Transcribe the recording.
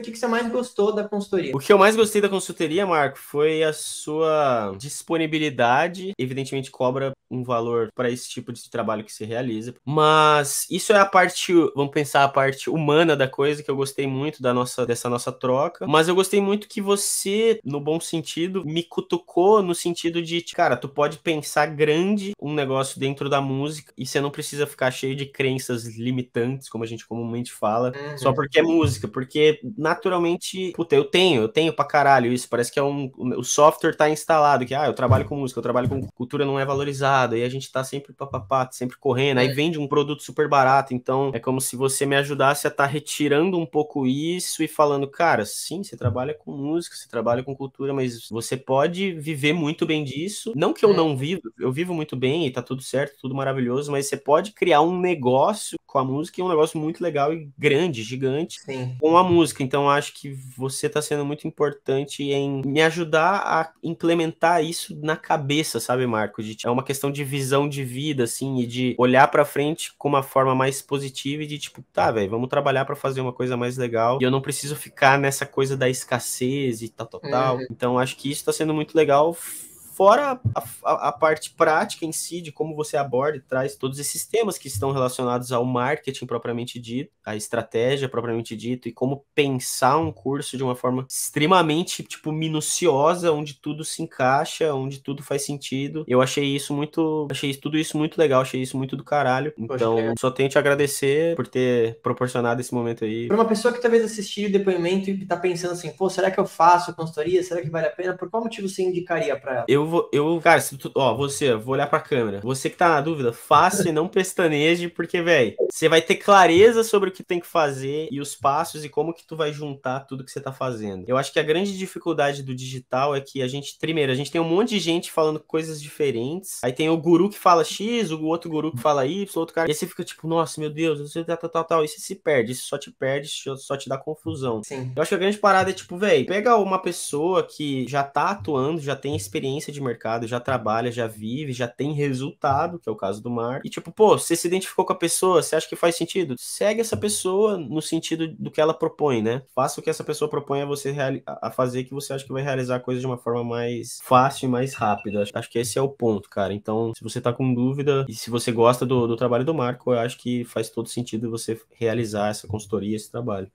o que você mais gostou da consultoria? O que eu mais gostei da consultoria, Marco, foi a sua disponibilidade. Evidentemente, cobra um valor para esse tipo de trabalho que se realiza. Mas isso é a parte, vamos pensar a parte humana da coisa que eu gostei muito da nossa dessa nossa troca, mas eu gostei muito que você, no bom sentido, me cutucou no sentido de, tipo, cara, tu pode pensar grande um negócio dentro da música e você não precisa ficar cheio de crenças limitantes, como a gente comumente fala, uhum. só porque é música, porque naturalmente, puta, eu tenho, eu tenho pra caralho isso, parece que é um o software tá instalado que ah, eu trabalho com música, eu trabalho com cultura não é valorizada mercado, aí a gente tá sempre papapá, sempre correndo, aí é. vende um produto super barato, então é como se você me ajudasse a estar tá retirando um pouco isso e falando, cara, sim, você trabalha com música, você trabalha com cultura, mas você pode viver muito bem disso. Não que eu é. não vivo, eu vivo muito bem e tá tudo certo, tudo maravilhoso, mas você pode criar um negócio com a música, é um negócio muito legal e grande, gigante, sim. com a música. Então acho que você tá sendo muito importante em me ajudar a implementar isso na cabeça, sabe, Marco? De, é uma questão de visão de vida, assim, e de olhar para frente com uma forma mais positiva e de tipo, tá, velho, vamos trabalhar para fazer uma coisa mais legal e eu não preciso ficar nessa coisa da escassez e tal, tal, uhum. tal. Então acho que isso tá sendo muito legal Fora a, a, a, parte prática em si, de como você aborda e traz todos esses temas que estão relacionados ao marketing propriamente dito, à estratégia propriamente dito, e como pensar um curso de uma forma extremamente, tipo, minuciosa, onde tudo se encaixa, onde tudo faz sentido. Eu achei isso muito, achei tudo isso muito legal, achei isso muito do caralho. Então, Poxa, só tenho te agradecer por ter proporcionado esse momento aí. Para uma pessoa que talvez assistiu o depoimento e tá pensando assim, pô, será que eu faço consultoria? Será que vale a pena? Por qual motivo você indicaria para ela? Eu eu vou. Eu, cara, se tu, ó, você, vou olhar pra câmera. Você que tá na dúvida, faça e não pestaneje, porque, velho, você vai ter clareza sobre o que tem que fazer e os passos e como que tu vai juntar tudo que você tá fazendo. Eu acho que a grande dificuldade do digital é que a gente, primeiro, a gente tem um monte de gente falando coisas diferentes. Aí tem o guru que fala X, o outro guru que fala Y, outro cara. E aí você fica tipo, nossa, meu Deus, você tá, tá, tá tal, tal, tal. E você se perde, isso só te perde, só te dá confusão. Sim. Eu acho que a grande parada é, tipo, velho, pega uma pessoa que já tá atuando, já tem experiência de mercado, já trabalha, já vive, já tem resultado, uhum. que é o caso do Mar. E tipo, pô, você se identificou com a pessoa, você acha que faz sentido? Segue essa pessoa no sentido do que ela propõe, né? Faça o que essa pessoa propõe a você a fazer que você acha que vai realizar a coisa de uma forma mais fácil e mais rápida. Acho que esse é o ponto, cara. Então, se você tá com dúvida e se você gosta do, do trabalho do Marco, eu acho que faz todo sentido você realizar essa consultoria, esse trabalho.